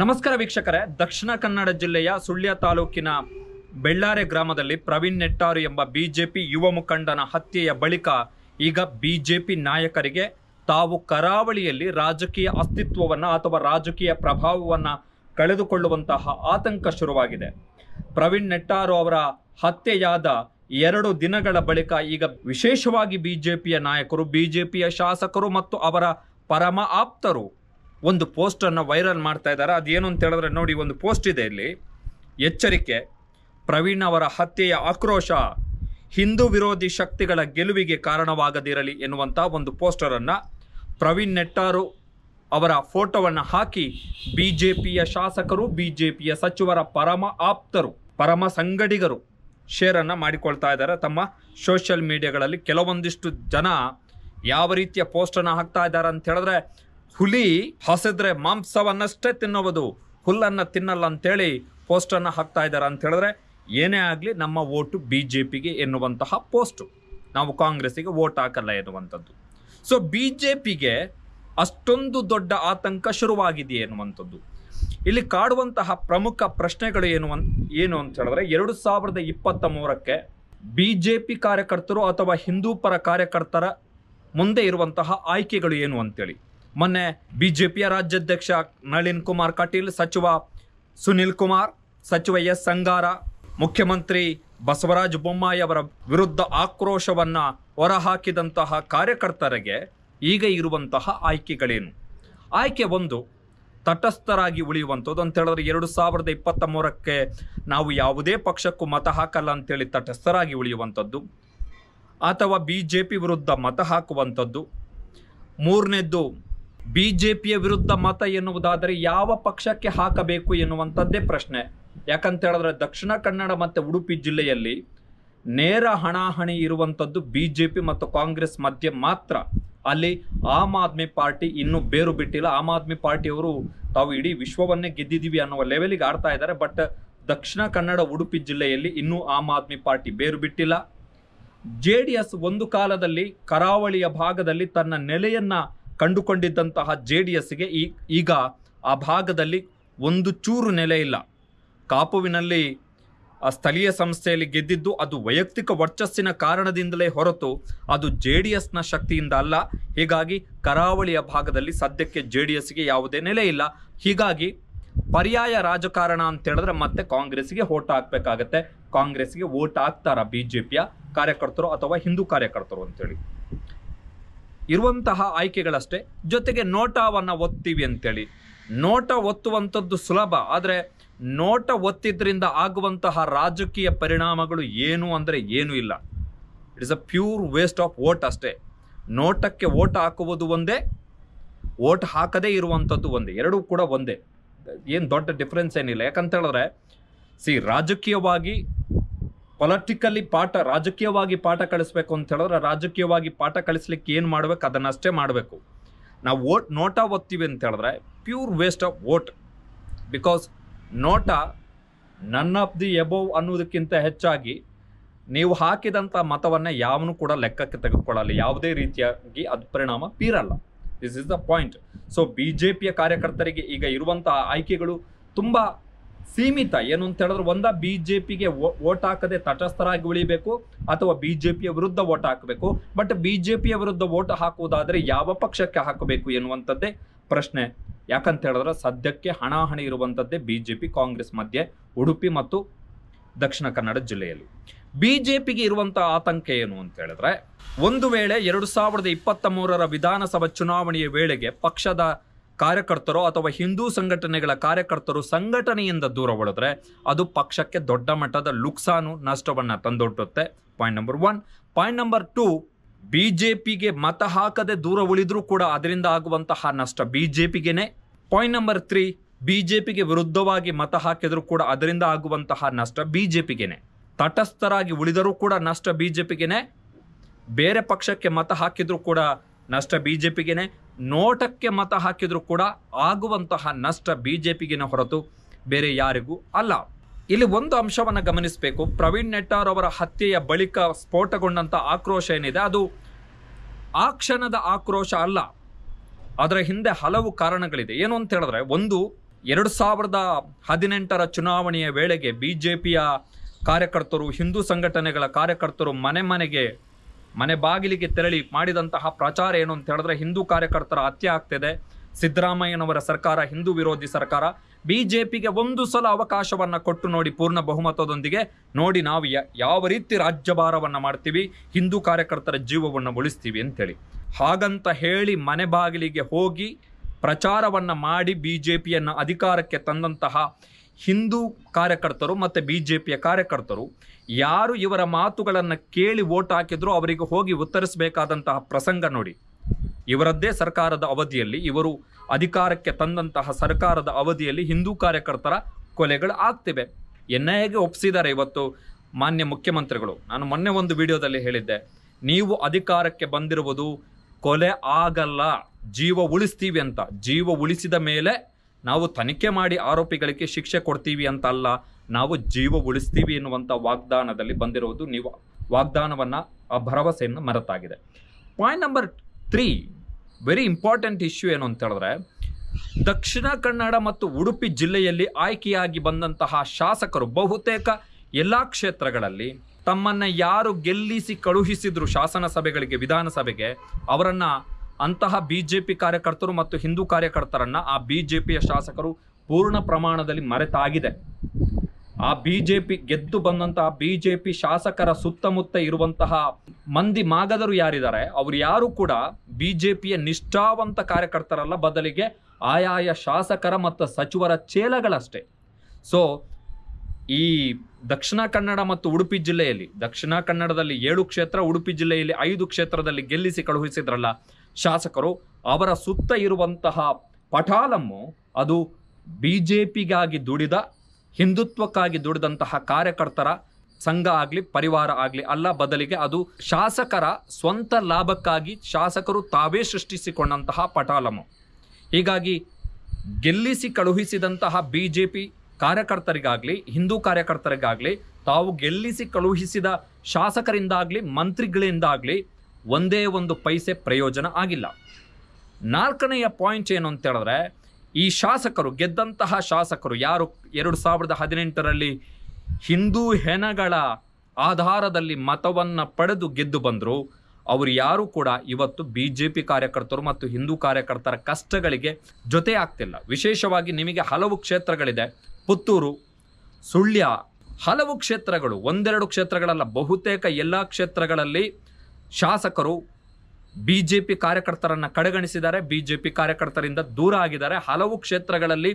ನಮಸ್ಕಾರ ವೀಕ್ಷಕರೇ ದಕ್ಷಿಣ ಕನ್ನಡ ಜಿಲ್ಲೆಯ ಸುಳ್ಯ ತಾಲೂಕಿನ ಬೆಳ್ಳಾರೆ ಗ್ರಾಮದಲ್ಲಿ ಪ್ರವೀಣ್ ನೆಟ್ಟಾರು ಎಂಬ ಬಿಜೆಪಿ ಯುವ ಮುಖಂಡನ ಹತ್ಯೆಯ ಬಳಿಕ ಈಗ ಬಿಜೆಪಿ ನಾಯಕರಿಗೆ ತಾವು ಕರಾವಳಿಯಲ್ಲಿ ರಾಜಕೀಯ ಅಸ್ತಿತ್ವವನ್ನು ಅಥವಾ ರಾಜಕೀಯ ಪ್ರಭಾವವನ್ನು ಕಳೆದುಕೊಳ್ಳುವಂತಹ ಆತಂಕ ಶುರುವಾಗಿದೆ ಪ್ರವೀಣ್ ನೆಟ್ಟಾರು ಅವರ ಹತ್ಯೆಯಾದ ಎರಡು ದಿನಗಳ ಬಳಿಕ ಈಗ ವಿಶೇಷವಾಗಿ ಬಿಜೆಪಿಯ ನಾಯಕರು ಬಿಜೆಪಿಯ ಶಾಸಕರು ಮತ್ತು ಅವರ ಪರಮ ಆಪ್ತರು ಒಂದು ಪೋಸ್ಟನ್ನು ವೈರಲ್ ಮಾಡ್ತಾ ಇದ್ದಾರೆ ಅದೇನು ಅಂತ ಹೇಳಿದ್ರೆ ನೋಡಿ ಒಂದು ಪೋಸ್ಟ್ ಇದೆ ಇಲ್ಲಿ ಎಚ್ಚರಿಕೆ ಪ್ರವೀಣ್ ಅವರ ಹತ್ಯೆಯ ಆಕ್ರೋಶ ಹಿಂದೂ ವಿರೋಧಿ ಶಕ್ತಿಗಳ ಗೆಲುವಿಗೆ ಕಾರಣವಾಗದಿರಲಿ ಎನ್ನುವಂಥ ಒಂದು ಪೋಸ್ಟರನ್ನು ಪ್ರವೀಣ್ ನೆಟ್ಟಾರು ಅವರ ಫೋಟೋವನ್ನು ಹಾಕಿ ಬಿ ಜೆ ಪಿಯ ಶಾಸಕರು ಬಿ ಜೆ ಪಿಯ ಸಚಿವರ ಪರಮ ಆಪ್ತರು ಪರಮ ಸಂಗಡಿಗರು ಶೇರನ್ನು ಮಾಡಿಕೊಳ್ತಾ ಇದ್ದಾರೆ ತಮ್ಮ ಸೋಷಿಯಲ್ ಮೀಡಿಯಾಗಳಲ್ಲಿ ಕೆಲವೊಂದಿಷ್ಟು ಜನ ಯಾವ ರೀತಿಯ ಪೋಸ್ಟನ್ನು ಹಾಕ್ತಾ ಇದ್ದಾರೆ ಅಂತ ಹೇಳಿದ್ರೆ ಹುಲಿ ಹಸಿದ್ರೆ ಮಾಂಸವನ್ನಷ್ಟೇ ತಿನ್ನುವುದು ಹುಲ್ಲನ್ನು ತಿನ್ನಲ್ಲ ಅಂತೇಳಿ ಪೋಸ್ಟನ್ನು ಹಾಕ್ತಾ ಇದ್ದಾರೆ ಅಂತ ಹೇಳಿದ್ರೆ ಏನೇ ಆಗಲಿ ನಮ್ಮ ಓಟು ಬಿ ಜೆ ಪಿಗೆ ಎನ್ನುವಂತಹ ಪೋಸ್ಟು ನಾವು ಕಾಂಗ್ರೆಸ್ಸಿಗೆ ಓಟ್ ಹಾಕಲ್ಲ ಎನ್ನುವಂಥದ್ದು ಸೊ ಬಿ ಜೆ ಪಿಗೆ ಅಷ್ಟೊಂದು ದೊಡ್ಡ ಆತಂಕ ಶುರುವಾಗಿದೆ ಎನ್ನುವಂಥದ್ದು ಇಲ್ಲಿ ಕಾಡುವಂತಹ ಪ್ರಮುಖ ಪ್ರಶ್ನೆಗಳು ಏನು ಅಂತ ಏನು ಅಂತ ಹೇಳಿದ್ರೆ ಎರಡು ಸಾವಿರದ ಇಪ್ಪತ್ತ ಮೂರಕ್ಕೆ ಬಿ ಜೆ ಪಿ ಕಾರ್ಯಕರ್ತರು ಅಥವಾ ಹಿಂದೂ ಪರ ಕಾರ್ಯಕರ್ತರ ಮುಂದೆ ಇರುವಂತಹ ಆಯ್ಕೆಗಳು ಏನು ಅಂತೇಳಿ ಮೊನ್ನೆ ಬಿಜೆಪಿಯ ರಾಜ್ಯಾಧ್ಯಕ್ಷ ನಳಿನ್ ಕುಮಾರ್ ಕಟೀಲ್ ಸಚಿವ ಸುನಿಲ್ ಕುಮಾರ್ ಸಚಿವ ಎಸ್ ಸಂಗಾರ ಮುಖ್ಯಮಂತ್ರಿ ಬಸವರಾಜ ಬೊಮ್ಮಾಯಿ ಅವರ ವಿರುದ್ಧ ಆಕ್ರೋಶವನ್ನು ಹೊರಹಾಕಿದಂತಹ ಕಾರ್ಯಕರ್ತರಿಗೆ ಈಗ ಇರುವಂತಹ ಆಯ್ಕೆಗಳೇನು ಆಯ್ಕೆ ಒಂದು ತಟಸ್ಥರಾಗಿ ಉಳಿಯುವಂಥದ್ದು ಅಂತ ಹೇಳಿದ್ರೆ ಎರಡು ಸಾವಿರದ ಇಪ್ಪತ್ತ ಮೂರಕ್ಕೆ ನಾವು ಯಾವುದೇ ಪಕ್ಷಕ್ಕೂ ಮತ ಹಾಕಲ್ಲ ಅಂತೇಳಿ ತಟಸ್ಥರಾಗಿ ಉಳಿಯುವಂಥದ್ದು ಅಥವಾ ಬಿ ಜೆ ಪಿ ವಿರುದ್ಧ ಮತ ಹಾಕುವಂಥದ್ದು ಮೂರನೇದ್ದು ಬಿಜೆಪಿಯ ವಿರುದ್ಧ ಮತ ಎನ್ನುವುದಾದರೆ ಯಾವ ಪಕ್ಷಕ್ಕೆ ಹಾಕಬೇಕು ಎನ್ನುವಂಥದ್ದೇ ಪ್ರಶ್ನೆ ಯಾಕಂತ ಹೇಳಿದ್ರೆ ದಕ್ಷಿಣ ಕನ್ನಡ ಮತ್ತು ಉಡುಪಿ ಜಿಲ್ಲೆಯಲ್ಲಿ ನೇರ ಹಣಾಹಣಿ ಇರುವಂಥದ್ದು ಬಿ ಜೆ ಪಿ ಮತ್ತು ಕಾಂಗ್ರೆಸ್ ಮಧ್ಯೆ ಮಾತ್ರ ಅಲ್ಲಿ ಆಮ್ ಆದ್ಮಿ ಪಾರ್ಟಿ ಇನ್ನೂ ಬೇರು ಬಿಟ್ಟಿಲ್ಲ ಆಮ್ ಆದ್ಮಿ ಪಾರ್ಟಿಯವರು ತಾವು ಇಡೀ ವಿಶ್ವವನ್ನೇ ಗೆದ್ದಿದ್ದೀವಿ ಅನ್ನುವ ಲೆವೆಲಿಗೆ ಆಡ್ತಾ ಇದ್ದಾರೆ ಬಟ್ ದಕ್ಷಿಣ ಕನ್ನಡ ಉಡುಪಿ ಜಿಲ್ಲೆಯಲ್ಲಿ ಇನ್ನೂ ಆಮ್ ಆದ್ಮಿ ಪಾರ್ಟಿ ಬೇರು ಬಿಟ್ಟಿಲ್ಲ ಜೆ ಡಿ ಎಸ್ ಒಂದು ಕಾಲದಲ್ಲಿ ಕರಾವಳಿಯ ಭಾಗದಲ್ಲಿ ತನ್ನ ನೆಲೆಯನ್ನು ಕಂಡುಕೊಂಡಿದ್ದಂತಹ ಜೆ ಡಿ ಎಸ್ಗೆ ಈಗ ಆ ಭಾಗದಲ್ಲಿ ಒಂದು ಚೂರು ನೆಲೆ ಇಲ್ಲ ಕಾಪುವಿನಲ್ಲಿ ಸ್ಥಳೀಯ ಸಂಸ್ಥೆಯಲ್ಲಿ ಗೆದ್ದಿದ್ದು ಅದು ವೈಯಕ್ತಿಕ ವರ್ಚಸ್ಸಿನ ಕಾರಣದಿಂದಲೇ ಹೊರತು ಅದು ಜೆ ಡಿ ಎಸ್ನ ಶಕ್ತಿಯಿಂದ ಅಲ್ಲ ಹೀಗಾಗಿ ಕರಾವಳಿಯ ಭಾಗದಲ್ಲಿ ಸದ್ಯಕ್ಕೆ ಜೆ ಡಿ ಎಸ್ಗೆ ಯಾವುದೇ ನೆಲೆ ಇಲ್ಲ ಹೀಗಾಗಿ ಪರ್ಯಾಯ ರಾಜಕಾರಣ ಅಂತ ಹೇಳಿದ್ರೆ ಮತ್ತೆ ಕಾಂಗ್ರೆಸ್ಗೆ ಓಟ್ ಹಾಕಬೇಕಾಗತ್ತೆ ಕಾಂಗ್ರೆಸ್ಗೆ ಓಟ್ ಹಾಕ್ತಾರ ಬಿ ಜೆ ಪಿಯ ಕಾರ್ಯಕರ್ತರು ಅಥವಾ ಹಿಂದೂ ಕಾರ್ಯಕರ್ತರು ಅಂತೇಳಿ ಇರುವಂತಹ ಆಯ್ಕೆಗಳಷ್ಟೇ ಜೊತೆಗೆ ನೋಟವನ್ನು ಒತ್ತೀವಿ ಅಂತೇಳಿ ನೋಟ ಒತ್ತುವಂಥದ್ದು ಸುಲಭ ಆದರೆ ನೋಟ ಒತ್ತಿದ್ದರಿಂದ ಆಗುವಂತಹ ರಾಜಕೀಯ ಪರಿಣಾಮಗಳು ಏನು ಅಂದರೆ ಏನೂ ಇಲ್ಲ it is a pure waste of vote ಅಷ್ಟೇ ನೋಟಕ್ಕೆ ಓಟ್ ಹಾಕುವುದು ಒಂದೇ ಓಟ್ ಹಾಕದೇ ಇರುವಂಥದ್ದು ಒಂದೇ ಎರಡೂ ಕೂಡ ಒಂದೇ ಏನು ದೊಡ್ಡ ಡಿಫ್ರೆನ್ಸ್ ಏನಿಲ್ಲ ಯಾಕಂತ ಹೇಳಿದ್ರೆ ಸಿ ರಾಜಕೀಯವಾಗಿ ಪೊಲಿಟಿಕಲಿ ಪಾಠ ರಾಜಕೀಯವಾಗಿ ಪಾಠ ಕಳಿಸ್ಬೇಕು ಅಂತ ಹೇಳಿದ್ರೆ ರಾಜಕೀಯವಾಗಿ ಪಾಠ ಕಳಿಸ್ಲಿಕ್ಕೆ ಏನು ಮಾಡ್ಬೇಕು ಅದನ್ನಷ್ಟೇ ಮಾಡಬೇಕು ನಾವು ಓಟ್ ನೋಟಾ ಓದ್ತೀವಿ ಅಂತ ಹೇಳಿದ್ರೆ pure waste of vote because NOTA none of the above ಅನ್ನೋದಕ್ಕಿಂತ ಹೆಚ್ಚಾಗಿ ನೀವು ಹಾಕಿದಂಥ ಮತವನ್ನು ಯಾವನು ಕೂಡ ಲೆಕ್ಕಕ್ಕೆ ತೆಗೆದುಕೊಳ್ಳಲ್ಲ ಯಾವುದೇ ರೀತಿಯಾಗಿ ಅದು ಪರಿಣಾಮ ಬೀರಲ್ಲ this is the point so B J ಪಿಯ ಕಾರ್ಯಕರ್ತರಿಗೆ ಈಗ ಇರುವಂತಹ ಆಯ್ಕೆಗಳು ತುಂಬ ಸೀಮಿತ ಏನು ಅಂತ ಹೇಳಿದ್ರೆ ಒಂದ ಬಿಜೆಪಿಗೆ ಓಟ್ ಹಾಕದೆ ತಟಸ್ಥರಾಗಿ ಉಳಿಬೇಕು ಅಥವಾ ಬಿಜೆಪಿಯ ವಿರುದ್ಧ ಓಟ್ ಹಾಕಬೇಕು ಬಟ್ ಬಿಜೆಪಿಯ ವಿರುದ್ಧ ಓಟ್ ಹಾಕುವುದಾದ್ರೆ ಯಾವ ಪಕ್ಷಕ್ಕೆ ಹಾಕಬೇಕು ಎನ್ನುವಂಥದ್ದೇ ಪ್ರಶ್ನೆ ಯಾಕಂತ ಹೇಳಿದ್ರೆ ಸದ್ಯಕ್ಕೆ ಹಣಾಹಣಿ ಇರುವಂಥದ್ದೇ ಬಿಜೆಪಿ ಕಾಂಗ್ರೆಸ್ ಮಧ್ಯೆ ಉಡುಪಿ ಮತ್ತು ದಕ್ಷಿಣ ಕನ್ನಡ ಜಿಲ್ಲೆಯಲ್ಲಿ ಬಿಜೆಪಿಗೆ ಇರುವಂತಹ ಆತಂಕ ಏನು ಅಂತ ಹೇಳಿದ್ರೆ ಒಂದು ವೇಳೆ ಎರಡು ಸಾವಿರದ ಇಪ್ಪತ್ತ ಮೂರರ ವಿಧಾನಸಭಾ ಚುನಾವಣೆಯ ವೇಳೆಗೆ ಪಕ್ಷದ ಕಾರ್ಯಕರ್ತರು ಅಥವಾ ಹಿಂದೂ ಸಂಘಟನೆಗಳ ಕಾರ್ಯಕರ್ತರು ಸಂಘಟನೆಯಿಂದ ದೂರ ಉಳಿದ್ರೆ ಅದು ಪಕ್ಷಕ್ಕೆ ದೊಡ್ಡ ಮಟ್ಟದ ಲುಕ್ಸಾನು ನಷ್ಟವನ್ನು ತಂದೊಡ್ಡುತ್ತೆ point number one point number two B J ಪಿಗೆ ಮತ ಹಾಕದೆ ದೂರ ಉಳಿದ್ರೂ ಕೂಡ ಅದರಿಂದ ಆಗುವಂತಹ ನಷ್ಟ ಬಿ ಜೆ ಪಿಗೆನೆ point number three B J ಪಿಗೆ ವಿರುದ್ಧವಾಗಿ ಮತ ಹಾಕಿದರೂ ಕೂಡ ಅದರಿಂದ ಆಗುವಂತಹ ನಷ್ಟ ಬಿ ಜೆ ಪಿಗೆನೆ ತಟಸ್ಥರಾಗಿ ಉಳಿದರೂ ಕೂಡ ನಷ್ಟ ಬಿ ಜೆ ಪಿಗೆನೆ ಬೇರೆ ಪಕ್ಷಕ್ಕೆ ಮತ ಹಾಕಿದರೂ ಕೂಡ ನಷ್ಟ ಬಿ ಜೆ ನೋಟಕ್ಕೆ ಮತ ಹಾಕಿದರೂ ಕೂಡ ಆಗುವಂತಹ ನಷ್ಟ ಬಿ ಜೆ ಪಿಗಿನ ಹೊರತು ಬೇರೆ ಯಾರಿಗೂ ಅಲ್ಲ ಇಲ್ಲಿ ಒಂದು ಅಂಶವನ್ನು ಗಮನಿಸಬೇಕು ಪ್ರವೀಣ್ ನೆಟ್ಟಾರ್ ಅವರ ಹತ್ಯೆಯ ಬಳಿಕ ಸ್ಫೋಟಗೊಂಡಂಥ ಆಕ್ರೋಶ ಏನಿದೆ ಅದು ಆ ಕ್ಷಣದ ಆಕ್ರೋಶ ಅಲ್ಲ ಅದರ ಹಿಂದೆ ಹಲವು ಕಾರಣಗಳಿದೆ ಏನು ಅಂತ ಹೇಳಿದ್ರೆ ಒಂದು ಎರಡು ಸಾವಿರದ ಹದಿನೆಂಟರ ಚುನಾವಣೆಯ ವೇಳೆಗೆ ಬಿ ಜೆ ಪಿಯ ಕಾರ್ಯಕರ್ತರು ಹಿಂದೂ ಸಂಘಟನೆಗಳ ಕಾರ್ಯಕರ್ತರು ಮನೆ ಮನೆಗೆ ಮನೆ ಬಾಗಿಲಿಗೆ ತೆರಳಿ ಮಾಡಿದಂತಹ ಪ್ರಚಾರ ಏನು ಅಂತ ಹೇಳಿದ್ರೆ ಹಿಂದೂ ಕಾರ್ಯಕರ್ತರ ಹತ್ಯೆ ಆಗ್ತಿದೆ ಸಿದ್ದರಾಮಯ್ಯನವರ ಸರ್ಕಾರ ಹಿಂದೂ ವಿರೋಧಿ ಸರ್ಕಾರ ಬಿ ಜೆ ಪಿಗೆ ಒಂದು ಸಲ ಅವಕಾಶವನ್ನು ಕೊಟ್ಟು ನೋಡಿ ಪೂರ್ಣ ಬಹುಮತದೊಂದಿಗೆ ನೋಡಿ ನಾವು ಯಾವ ರೀತಿ ರಾಜ್ಯಭಾರವನ್ನು ಮಾಡ್ತೀವಿ ಹಿಂದೂ ಕಾರ್ಯಕರ್ತರ ಜೀವವನ್ನು ಉಳಿಸ್ತೀವಿ ಅಂತೇಳಿ ಹಾಗಂತ ಹೇಳಿ ಮನೆ ಬಾಗಿಲಿಗೆ ಹೋಗಿ ಪ್ರಚಾರವನ್ನು ಮಾಡಿ ಬಿ ಜೆ ಪಿಯನ್ನು ಅಧಿಕಾರಕ್ಕೆ ತಂದಂತಹ ಹಿಂದೂ ಕಾರ್ಯಕರ್ತರು ಮತ್ತು ಬಿ ಜೆ ಪಿಯ ಕಾರ್ಯಕರ್ತರು ಯಾರು ಇವರ ಮಾತುಗಳನ್ನು ಕೇಳಿ ವೋಟ್ ಹಾಕಿದ್ರು ಅವರಿಗೆ ಹೋಗಿ ಉತ್ತರಿಸಬೇಕಾದಂತಹ ಪ್ರಸಂಗ ನೋಡಿ ಇವರದ್ದೇ ಸರ್ಕಾರದ ಅವಧಿಯಲ್ಲಿ ಇವರು ಅಧಿಕಾರಕ್ಕೆ ತಂದಂತಹ ಸರ್ಕಾರದ ಅವಧಿಯಲ್ಲಿ ಹಿಂದೂ ಕಾರ್ಯಕರ್ತರ ಕೊಲೆಗಳು ಆಗ್ತಿವೆ ಎನ್ ಒಪ್ಸಿದ್ದಾರೆ ಒಪ್ಪಿಸಿದ್ದಾರೆ ಇವತ್ತು ಮಾನ್ಯ ಮುಖ್ಯಮಂತ್ರಿಗಳು ನಾನು ಮೊನ್ನೆ ಒಂದು ವಿಡಿಯೋದಲ್ಲಿ ಹೇಳಿದ್ದೆ ನೀವು ಅಧಿಕಾರಕ್ಕೆ ಬಂದಿರುವುದು ಕೊಲೆ ಆಗಲ್ಲ ಜೀವ ಉಳಿಸ್ತೀವಿ ಅಂತ ಜೀವ ಉಳಿಸಿದ ಮೇಲೆ ನಾವು ತನಿಖೆ ಮಾಡಿ ಆರೋಪಿಗಳಿಗೆ ಶಿಕ್ಷೆ ಕೊಡ್ತೀವಿ ಅಂತ ಅಲ್ಲ ನಾವು ಜೀವ ಉಳಿಸ್ತೀವಿ ಎನ್ನುವಂಥ ವಾಗ್ದಾನದಲ್ಲಿ ಬಂದಿರುವುದು ನೀವು ವಾಗ್ದಾನವನ್ನು ಆ ಭರವಸೆಯನ್ನು ಮರೆತಾಗಿದೆ point number three very important issue ಏನು ಅಂತ ಹೇಳಿದ್ರೆ ದಕ್ಷಿಣ ಕನ್ನಡ ಮತ್ತು ಉಡುಪಿ ಜಿಲ್ಲೆಯಲ್ಲಿ ಆಯ್ಕೆಯಾಗಿ ಬಂದಂತಹ ಶಾಸಕರು ಬಹುತೇಕ ಎಲ್ಲ ಕ್ಷೇತ್ರಗಳಲ್ಲಿ ತಮ್ಮನ್ನು ಯಾರು ಗೆಲ್ಲಿಸಿ ಕಳುಹಿಸಿದ್ರು ಶಾಸನ ಸಭೆಗಳಿಗೆ ವಿಧಾನಸಭೆಗೆ ಅವರನ್ನು ಅಂತಹ ಬಿಜೆಪಿ ಕಾರ್ಯಕರ್ತರು ಮತ್ತು ಹಿಂದೂ ಕಾರ್ಯಕರ್ತರನ್ನು ಆ ಬಿಜೆಪಿಯ ಶಾಸಕರು ಪೂರ್ಣ ಪ್ರಮಾಣದಲ್ಲಿ ಮರೆತಾಗಿದೆ ಆ ಬಿಜೆಪಿ ಗೆದ್ದು ಬಂದಂತಹ ಬಿಜೆಪಿ ಶಾಸಕರ ಸುತ್ತಮುತ್ತ ಇರುವಂತಹ ಮಂದಿ ಮಾಗದರು ಯಾರಿದ್ದಾರೆ ಅವರು ಯಾರು ಕೂಡ ಬಿಜೆಪಿಯ ನಿಷ್ಠಾವಂತ ಕಾರ್ಯಕರ್ತರಲ್ಲ ಬದಲಿಗೆ ಆಯಾಯ ಶಾಸಕರ ಮತ್ತು ಸಚಿವರ ಚೇಲಗಳಷ್ಟೇ ಸೊ ಈ ದಕ್ಷಿಣ ಕನ್ನಡ ಮತ್ತು ಉಡುಪಿ ಜಿಲ್ಲೆಯಲ್ಲಿ ದಕ್ಷಿಣ ಕನ್ನಡದಲ್ಲಿ ಏಳು ಕ್ಷೇತ್ರ ಉಡುಪಿ ಜಿಲ್ಲೆಯಲ್ಲಿ ಐದು ಕ್ಷೇತ್ರದಲ್ಲಿ ಗೆಲ್ಲಿಸಿ ಕಳುಹಿಸಿದ್ರಲ್ಲ ಶಾಸಕರು ಅವರ ಸುತ್ತ ಇರುವಂತಹ ಪಠಾಲಮ್ಮು ಅದು ಬಿ ಜೆ ಪಿಗಾಗಿ ದುಡಿದ ಹಿಂದುತ್ವಕ್ಕಾಗಿ ದುಡಿದಂತಹ ಕಾರ್ಯಕರ್ತರ ಸಂಘ ಆಗಲಿ ಪರಿವಾರ ಆಗಲಿ ಅಲ್ಲ ಬದಲಿಗೆ ಅದು ಶಾಸಕರ ಸ್ವಂತ ಲಾಭಕ್ಕಾಗಿ ಶಾಸಕರು ತಾವೇ ಸೃಷ್ಟಿಸಿಕೊಂಡಂತಹ ಪಟಾಲಮ್ಮು ಹೀಗಾಗಿ ಗೆಲ್ಲಿಸಿ ಕಳುಹಿಸಿದಂತಹ ಬಿ ಜೆ ಪಿ ಕಾರ್ಯಕರ್ತರಿಗಾಗಲಿ ಹಿಂದೂ ಕಾರ್ಯಕರ್ತರಿಗಾಗಲಿ ತಾವು ಗೆಲ್ಲಿಸಿ ಕಳುಹಿಸಿದ ಶಾಸಕರಿಂದಾಗಲಿ ಮಂತ್ರಿಗಳಿಂದಾಗಲಿ ಒಂದೇ ಒಂದು ಪೈಸೆ ಪ್ರಯೋಜನ ಆಗಿಲ್ಲ ನಾಲ್ಕನೆಯ ಪಾಯಿಂಟ್ ಏನು ಅಂತ ಹೇಳಿದ್ರೆ ಈ ಶಾಸಕರು ಗೆದ್ದಂತಹ ಶಾಸಕರು ಯಾರು ಎರಡು ಸಾವಿರದ ಹದಿನೆಂಟರಲ್ಲಿ ಹಿಂದೂ ಹೆಣಗಳ ಆಧಾರದಲ್ಲಿ ಮತವನ್ನು ಪಡೆದು ಗೆದ್ದು ಬಂದರು ಅವರು ಯಾರೂ ಕೂಡ ಇವತ್ತು ಬಿ ಜೆ ಪಿ ಕಾರ್ಯಕರ್ತರು ಮತ್ತು ಹಿಂದೂ ಕಾರ್ಯಕರ್ತರ ಕಷ್ಟಗಳಿಗೆ ಜೊತೆ ಆಗ್ತಿಲ್ಲ ವಿಶೇಷವಾಗಿ ನಿಮಗೆ ಹಲವು ಕ್ಷೇತ್ರಗಳಿದೆ ಪುತ್ತೂರು ಸುಳ್ಯ ಹಲವು ಕ್ಷೇತ್ರಗಳು ಒಂದೆರಡು ಕ್ಷೇತ್ರಗಳಲ್ಲ ಬಹುತೇಕ ಎಲ್ಲ ಕ್ಷೇತ್ರಗಳಲ್ಲಿ ಶಾಸಕರು ಬಿ ಜೆ ಪಿ ಕಾರ್ಯಕರ್ತರನ್ನು ಕಡೆಗಣಿಸಿದ್ದಾರೆ ಬಿ ಜೆ ಪಿ ಕಾರ್ಯಕರ್ತರಿಂದ ದೂರ ಆಗಿದ್ದಾರೆ ಹಲವು ಕ್ಷೇತ್ರಗಳಲ್ಲಿ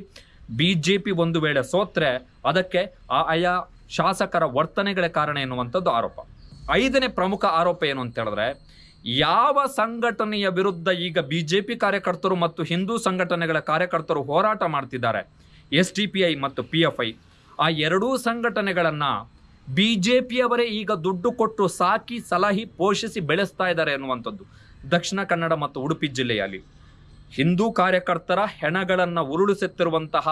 ಬಿ ಜೆ ಪಿ ಒಂದು ವೇಳೆ ಸೋತ್ರೆ ಅದಕ್ಕೆ ಆ ಆಯಾ ಶಾಸಕರ ವರ್ತನೆಗಳೇ ಕಾರಣ ಎನ್ನುವಂಥದ್ದು ಆರೋಪ ಐದನೇ ಪ್ರಮುಖ ಆರೋಪ ಏನು ಅಂತ ಹೇಳಿದ್ರೆ ಯಾವ ಸಂಘಟನೆಯ ವಿರುದ್ಧ ಈಗ ಬಿ ಜೆ ಪಿ ಕಾರ್ಯಕರ್ತರು ಮತ್ತು ಹಿಂದೂ ಸಂಘಟನೆಗಳ ಕಾರ್ಯಕರ್ತರು ಹೋರಾಟ ಮಾಡ್ತಿದ್ದಾರೆ ಎಸ್ ಡಿ ಪಿ ಐ ಮತ್ತು ಪಿ ಎಫ್ ಐ ಆ ಎರಡೂ ಸಂಘಟನೆಗಳನ್ನು ಬಿಜೆಪಿಯವರೇ ಈಗ ದುಡ್ಡು ಕೊಟ್ಟು ಸಾಕಿ ಸಲಹಿ ಪೋಷಿಸಿ ಬೆಳೆಸ್ತಾ ಇದ್ದಾರೆ ಅನ್ನುವಂಥದ್ದು ದಕ್ಷಿಣ ಕನ್ನಡ ಮತ್ತು ಉಡುಪಿ ಜಿಲ್ಲೆಯಲ್ಲಿ ಹಿಂದೂ ಕಾರ್ಯಕರ್ತರ ಹೆಣಗಳನ್ನು ಉರುಳಿಸುತ್ತಿರುವಂತಹ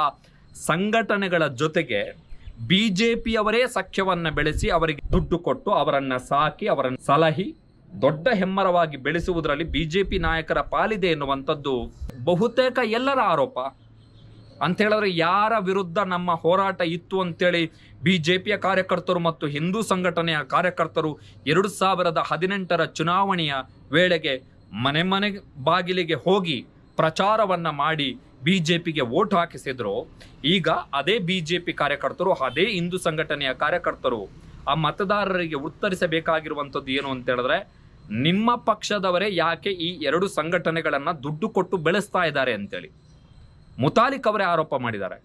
ಸಂಘಟನೆಗಳ ಜೊತೆಗೆ ಬಿಜೆಪಿಯವರೇ ಸಖ್ಯವನ್ನು ಬೆಳೆಸಿ ಅವರಿಗೆ ದುಡ್ಡು ಕೊಟ್ಟು ಅವರನ್ನು ಸಾಕಿ ಅವರನ್ನು ಸಲಹಿ ದೊಡ್ಡ ಹೆಮ್ಮರವಾಗಿ ಬೆಳೆಸುವುದರಲ್ಲಿ ಬಿಜೆಪಿ ನಾಯಕರ ಪಾಲಿದೆ ಎನ್ನುವಂಥದ್ದು ಬಹುತೇಕ ಎಲ್ಲರ ಆರೋಪ ಅಂತ ಹೇಳಿದ್ರೆ ಯಾರ ವಿರುದ್ಧ ನಮ್ಮ ಹೋರಾಟ ಇತ್ತು ಅಂತೇಳಿ ಬಿ ಜೆ ಪಿಯ ಕಾರ್ಯಕರ್ತರು ಮತ್ತು ಹಿಂದೂ ಸಂಘಟನೆಯ ಕಾರ್ಯಕರ್ತರು ಎರಡು ಸಾವಿರದ ಹದಿನೆಂಟರ ಚುನಾವಣೆಯ ವೇಳೆಗೆ ಮನೆ ಮನೆ ಬಾಗಿಲಿಗೆ ಹೋಗಿ ಪ್ರಚಾರವನ್ನು ಮಾಡಿ ಬಿ ಜೆ ಪಿಗೆ ವೋಟ್ ಹಾಕಿಸಿದ್ರು ಈಗ ಅದೇ ಬಿ ಜೆ ಪಿ ಕಾರ್ಯಕರ್ತರು ಅದೇ ಹಿಂದೂ ಸಂಘಟನೆಯ ಕಾರ್ಯಕರ್ತರು ಆ ಮತದಾರರಿಗೆ ಉತ್ತರಿಸಬೇಕಾಗಿರುವಂಥದ್ದು ಏನು ಅಂತ ಹೇಳಿದ್ರೆ ನಿಮ್ಮ ಪಕ್ಷದವರೇ ಯಾಕೆ ಈ ಎರಡು ಸಂಘಟನೆಗಳನ್ನು ದುಡ್ಡು ಕೊಟ್ಟು ಬೆಳೆಸ್ತಾ ಇದ್ದಾರೆ ಅಂತೇಳಿ ಮುತಾಲಿಕ್ ಅವರೇ ಆರೋಪ ಮಾಡಿದ್ದಾರೆ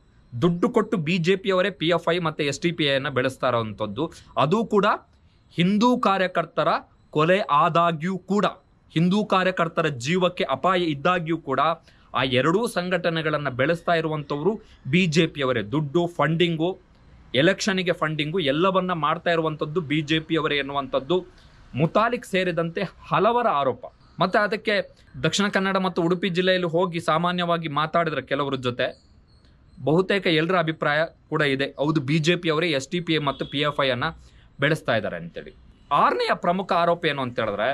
ದುಡ್ಡು ಕೊಟ್ಟು ಬಿ ಜೆ ಪಿಯವರೇ ಪಿ ಎಫ್ ಐ ಮತ್ತು ಎಸ್ ಟಿ ಪಿ ಅನ್ನು ಬೆಳೆಸ್ತಾ ಇರೋವಂಥದ್ದು ಅದು ಕೂಡ ಹಿಂದೂ ಕಾರ್ಯಕರ್ತರ ಕೊಲೆ ಆದಾಗ್ಯೂ ಕೂಡ ಹಿಂದೂ ಕಾರ್ಯಕರ್ತರ ಜೀವಕ್ಕೆ ಅಪಾಯ ಇದ್ದಾಗ್ಯೂ ಕೂಡ ಆ ಎರಡೂ ಸಂಘಟನೆಗಳನ್ನು ಬೆಳೆಸ್ತಾ ಇರುವಂಥವರು ಬಿ ಜೆ ಪಿಯವರೇ ದುಡ್ಡು ಫಂಡಿಂಗು ಎಲೆಕ್ಷನಿಗೆ ಫಂಡಿಂಗು ಎಲ್ಲವನ್ನ ಮಾಡ್ತಾ ಇರುವಂಥದ್ದು ಬಿ ಜೆ ಪಿಯವರೇ ಎನ್ನುವಂಥದ್ದು ಮುತಾಲಿಕ್ ಸೇರಿದಂತೆ ಹಲವರ ಆರೋಪ ಮತ್ತು ಅದಕ್ಕೆ ದಕ್ಷಿಣ ಕನ್ನಡ ಮತ್ತು ಉಡುಪಿ ಜಿಲ್ಲೆಯಲ್ಲಿ ಹೋಗಿ ಸಾಮಾನ್ಯವಾಗಿ ಮಾತಾಡಿದ್ರೆ ಕೆಲವರ ಜೊತೆ ಬಹುತೇಕ ಎಲ್ಲರ ಅಭಿಪ್ರಾಯ ಕೂಡ ಇದೆ ಹೌದು ಬಿ ಜೆ ಪಿಯವರೇ ಎಸ್ ಟಿ ಪಿ ಮತ್ತು ಪಿ ಎಫ್ ಐ ಅನ್ನು ಬೆಳೆಸ್ತಾ ಇದ್ದಾರೆ ಅಂತೇಳಿ ಆರನೆಯ ಪ್ರಮುಖ ಆರೋಪ ಏನು ಅಂತ ಹೇಳಿದ್ರೆ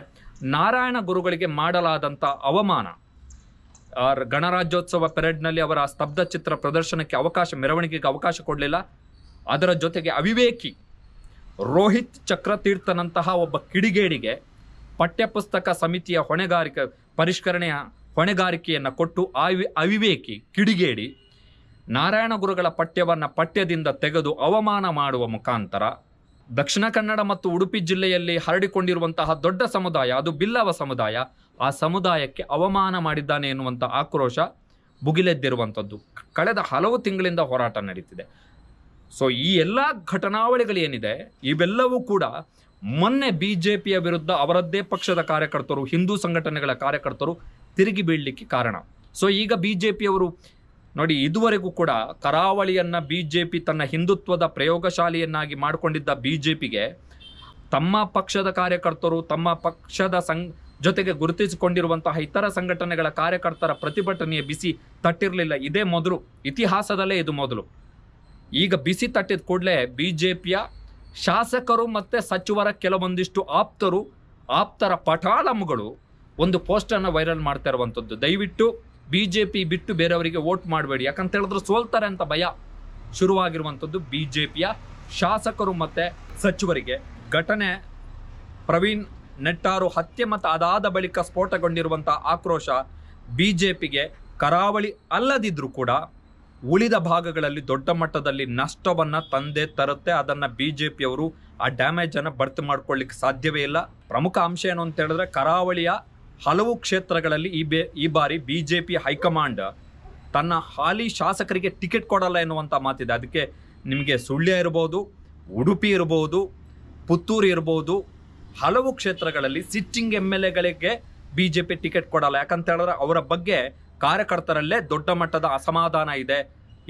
ನಾರಾಯಣ ಗುರುಗಳಿಗೆ ಮಾಡಲಾದಂಥ ಅವಮಾನ ಗಣರಾಜ್ಯೋತ್ಸವ ಪೆರೇಡ್ನಲ್ಲಿ ಅವರ ಸ್ತಬ್ಧ ಚಿತ್ರ ಪ್ರದರ್ಶನಕ್ಕೆ ಅವಕಾಶ ಮೆರವಣಿಗೆಗೆ ಅವಕಾಶ ಕೊಡಲಿಲ್ಲ ಅದರ ಜೊತೆಗೆ ಅವಿವೇಕಿ ರೋಹಿತ್ ಚಕ್ರತೀರ್ಥನಂತಹ ಒಬ್ಬ ಕಿಡಿಗೇಡಿಗೆ ಪಠ್ಯಪುಸ್ತಕ ಸಮಿತಿಯ ಹೊಣೆಗಾರಿಕೆ ಪರಿಷ್ಕರಣೆಯ ಹೊಣೆಗಾರಿಕೆಯನ್ನು ಕೊಟ್ಟು ಅವಿ ಅವಿವೇಕಿ ಕಿಡಿಗೇಡಿ ನಾರಾಯಣ ಗುರುಗಳ ಪಠ್ಯವನ್ನು ಪಠ್ಯದಿಂದ ತೆಗೆದು ಅವಮಾನ ಮಾಡುವ ಮುಖಾಂತರ ದಕ್ಷಿಣ ಕನ್ನಡ ಮತ್ತು ಉಡುಪಿ ಜಿಲ್ಲೆಯಲ್ಲಿ ಹರಡಿಕೊಂಡಿರುವಂತಹ ದೊಡ್ಡ ಸಮುದಾಯ ಅದು ಬಿಲ್ಲವ ಸಮುದಾಯ ಆ ಸಮುದಾಯಕ್ಕೆ ಅವಮಾನ ಮಾಡಿದ್ದಾನೆ ಎನ್ನುವಂಥ ಆಕ್ರೋಶ ಭುಗಿಲೆದ್ದಿರುವಂಥದ್ದು ಕಳೆದ ಹಲವು ತಿಂಗಳಿಂದ ಹೋರಾಟ ನಡೀತಿದೆ ಸೊ ಈ ಎಲ್ಲ ಘಟನಾವಳಿಗಳೇನಿದೆ ಇವೆಲ್ಲವೂ ಕೂಡ ಮೊನ್ನೆ ಬಿಜೆಪಿಯ ವಿರುದ್ಧ ಅವರದ್ದೇ ಪಕ್ಷದ ಕಾರ್ಯಕರ್ತರು ಹಿಂದೂ ಸಂಘಟನೆಗಳ ಕಾರ್ಯಕರ್ತರು ತಿರುಗಿ ಬೀಳಲಿಕ್ಕೆ ಕಾರಣ ಸೊ ಈಗ ಬಿಜೆಪಿಯವರು ನೋಡಿ ಇದುವರೆಗೂ ಕೂಡ ಕರಾವಳಿಯನ್ನ ಬಿಜೆಪಿ ತನ್ನ ಹಿಂದುತ್ವದ ಪ್ರಯೋಗಶಾಲೆಯನ್ನಾಗಿ ಮಾಡಿಕೊಂಡಿದ್ದ ಬಿಜೆಪಿಗೆ ತಮ್ಮ ಪಕ್ಷದ ಕಾರ್ಯಕರ್ತರು ತಮ್ಮ ಪಕ್ಷದ ಸಂ ಜೊತೆಗೆ ಗುರುತಿಸಿಕೊಂಡಿರುವಂತಹ ಇತರ ಸಂಘಟನೆಗಳ ಕಾರ್ಯಕರ್ತರ ಪ್ರತಿಭಟನೆಯ ಬಿಸಿ ತಟ್ಟಿರಲಿಲ್ಲ ಇದೇ ಮೊದಲು ಇತಿಹಾಸದಲ್ಲೇ ಇದು ಮೊದಲು ಈಗ ಬಿಸಿ ತಟ್ಟಿದ ಕೂಡಲೇ ಬಿಜೆಪಿಯ ಶಾಸಕರು ಮತ್ತು ಸಚಿವರ ಕೆಲವೊಂದಿಷ್ಟು ಆಪ್ತರು ಆಪ್ತರ ಪಟಾಳಮುಗಳು ಒಂದು ಪೋಸ್ಟನ್ನು ವೈರಲ್ ಮಾಡ್ತಾ ಇರುವಂಥದ್ದು ದಯವಿಟ್ಟು ಬಿ ಜೆ ಪಿ ಬಿಟ್ಟು ಬೇರೆಯವರಿಗೆ ವೋಟ್ ಮಾಡಬೇಡಿ ಯಾಕಂತ ಹೇಳಿದ್ರು ಸೋಲ್ತಾರೆ ಅಂತ ಭಯ ಶುರುವಾಗಿರುವಂಥದ್ದು ಬಿ ಜೆ ಪಿಯ ಶಾಸಕರು ಮತ್ತು ಸಚಿವರಿಗೆ ಘಟನೆ ಪ್ರವೀಣ್ ನೆಟ್ಟಾರು ಹತ್ಯೆ ಮತ್ತು ಅದಾದ ಬಳಿಕ ಸ್ಫೋಟಗೊಂಡಿರುವಂಥ ಆಕ್ರೋಶ ಬಿ ಜೆ ಪಿಗೆ ಕರಾವಳಿ ಅಲ್ಲದಿದ್ದರೂ ಕೂಡ ಉಳಿದ ಭಾಗಗಳಲ್ಲಿ ದೊಡ್ಡ ಮಟ್ಟದಲ್ಲಿ ನಷ್ಟವನ್ನು ತಂದೆ ತರುತ್ತೆ ಅದನ್ನು ಬಿ ಜೆ ಪಿಯವರು ಆ ಡ್ಯಾಮೇಜನ್ನು ಭರ್ತಿ ಮಾಡ್ಕೊಳ್ಳಿಕ್ಕೆ ಸಾಧ್ಯವೇ ಇಲ್ಲ ಪ್ರಮುಖ ಅಂಶ ಏನು ಅಂತ ಹೇಳಿದ್ರೆ ಕರಾವಳಿಯ ಹಲವು ಕ್ಷೇತ್ರಗಳಲ್ಲಿ ಈ ಬೇ ಈ ಬಾರಿ ಬಿ ಜೆ ಪಿ ಹೈಕಮಾಂಡ್ ತನ್ನ ಹಾಲಿ ಶಾಸಕರಿಗೆ ಟಿಕೆಟ್ ಕೊಡಲ್ಲ ಎನ್ನುವಂಥ ಮಾತಿದೆ ಅದಕ್ಕೆ ನಿಮಗೆ ಸುಳ್ಯ ಇರ್ಬೋದು ಉಡುಪಿ ಇರ್ಬೋದು ಪುತ್ತೂರು ಇರ್ಬೋದು ಹಲವು ಕ್ಷೇತ್ರಗಳಲ್ಲಿ ಸಿಟ್ಟಿಂಗ್ ಎಮ್ ಎಲ್ ಎಗಳಿಗೆ ಬಿ ಜೆ ಪಿ ಟಿಕೆಟ್ ಕೊಡಲ್ಲ ಯಾಕಂತ ಹೇಳಿದ್ರೆ ಅವರ ಬಗ್ಗೆ ಕಾರ್ಯಕರ್ತರಲ್ಲೇ ದೊಡ್ಡ ಮಟ್ಟದ ಅಸಮಾಧಾನ ಇದೆ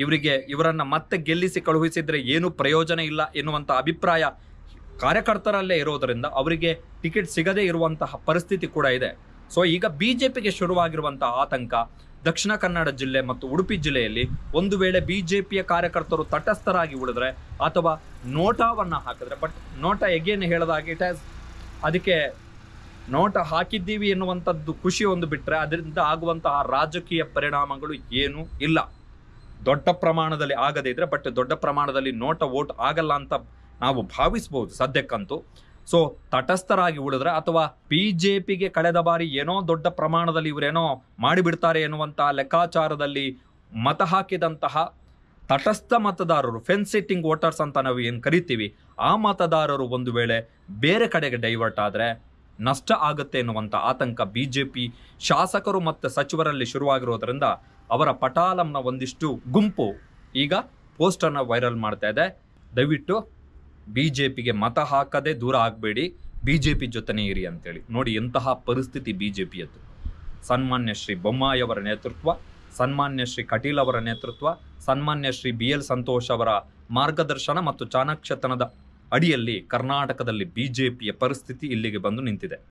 ಇವರಿಗೆ ಇವರನ್ನು ಮತ್ತೆ ಗೆಲ್ಲಿಸಿ ಕಳುಹಿಸಿದರೆ ಏನು ಪ್ರಯೋಜನ ಇಲ್ಲ ಎನ್ನುವಂಥ ಅಭಿಪ್ರಾಯ ಕಾರ್ಯಕರ್ತರಲ್ಲೇ ಇರೋದರಿಂದ ಅವರಿಗೆ ಟಿಕೆಟ್ ಸಿಗದೇ ಇರುವಂತಹ ಪರಿಸ್ಥಿತಿ ಕೂಡ ಇದೆ ಸೊ ಈಗ ಬಿ ಜೆ ಪಿಗೆ ಶುರುವಾಗಿರುವಂಥ ಆತಂಕ ದಕ್ಷಿಣ ಕನ್ನಡ ಜಿಲ್ಲೆ ಮತ್ತು ಉಡುಪಿ ಜಿಲ್ಲೆಯಲ್ಲಿ ಒಂದು ವೇಳೆ ಬಿ ಜೆ ಪಿಯ ಕಾರ್ಯಕರ್ತರು ತಟಸ್ಥರಾಗಿ ಉಳಿದ್ರೆ ಅಥವಾ ನೋಟಾವನ್ನು ಹಾಕಿದ್ರೆ ಬಟ್ ನೋಟಾ ಎಗೇನು ಹೇಳಿದಾಗ ಇಟ್ ಆಸ್ ಅದಕ್ಕೆ ನೋಟ ಹಾಕಿದ್ದೀವಿ ಎನ್ನುವಂಥದ್ದು ಖುಷಿ ಒಂದು ಬಿಟ್ಟರೆ ಅದರಿಂದ ಆಗುವಂತಹ ರಾಜಕೀಯ ಪರಿಣಾಮಗಳು ಏನೂ ಇಲ್ಲ ದೊಡ್ಡ ಪ್ರಮಾಣದಲ್ಲಿ ಆಗದೇ ಇದ್ರೆ ಬಟ್ ದೊಡ್ಡ ಪ್ರಮಾಣದಲ್ಲಿ ನೋಟ ವೋಟ್ ಆಗಲ್ಲ ಅಂತ ನಾವು ಭಾವಿಸ್ಬೋದು ಸದ್ಯಕ್ಕಂತೂ ಸೊ ತಟಸ್ಥರಾಗಿ ಉಳಿದ್ರೆ ಅಥವಾ ಬಿ ಜೆ ಪಿಗೆ ಕಳೆದ ಬಾರಿ ಏನೋ ದೊಡ್ಡ ಪ್ರಮಾಣದಲ್ಲಿ ಇವರೇನೋ ಮಾಡಿಬಿಡ್ತಾರೆ ಎನ್ನುವಂತಹ ಲೆಕ್ಕಾಚಾರದಲ್ಲಿ ಮತ ಹಾಕಿದಂತಹ ತಟಸ್ಥ ಮತದಾರರು ಫೆನ್ಸ್ ಸಿಟ್ಟಿಂಗ್ ವೋಟರ್ಸ್ ಅಂತ ನಾವು ಏನು ಕರಿತೀವಿ ಆ ಮತದಾರರು ಒಂದು ವೇಳೆ ಬೇರೆ ಕಡೆಗೆ ಡೈವರ್ಟ್ ಆದರೆ ನಷ್ಟ ಆಗುತ್ತೆ ಎನ್ನುವಂಥ ಆತಂಕ ಬಿ ಜೆ ಪಿ ಶಾಸಕರು ಮತ್ತು ಸಚಿವರಲ್ಲಿ ಶುರುವಾಗಿರೋದರಿಂದ ಅವರ ಪಟಾಲಂನ ಒಂದಿಷ್ಟು ಗುಂಪು ಈಗ ಪೋಸ್ಟನ್ನು ವೈರಲ್ ಮಾಡ್ತಾ ಇದೆ ದಯವಿಟ್ಟು ಬಿ ಜೆ ಪಿಗೆ ಮತ ಹಾಕದೆ ದೂರ ಆಗಬೇಡಿ ಬಿ ಜೆ ಪಿ ಜೊತೆನೇ ಇರಿ ಅಂತೇಳಿ ನೋಡಿ ಎಂತಹ ಪರಿಸ್ಥಿತಿ ಬಿ ಜೆ ಪಿಯದ್ದು ಸನ್ಮಾನ್ಯ ಶ್ರೀ ಬೊಮ್ಮಾಯಿ ಅವರ ನೇತೃತ್ವ ಸನ್ಮಾನ್ಯ ಶ್ರೀ ಕಟೀಲ್ ಅವರ ನೇತೃತ್ವ ಸನ್ಮಾನ್ಯ ಶ್ರೀ ಬಿ ಎಲ್ ಸಂತೋಷ್ ಅವರ ಮಾರ್ಗದರ್ಶನ ಮತ್ತು ಚಾಣಾಕ್ಷತನದ ಅಡಿಯಲ್ಲಿ ಕರ್ನಾಟಕದಲ್ಲಿ ಬಿಜೆಪಿಯ ಪರಿಸ್ಥಿತಿ ಇಲ್ಲಿಗೆ ಬಂದು ನಿಂತಿದೆ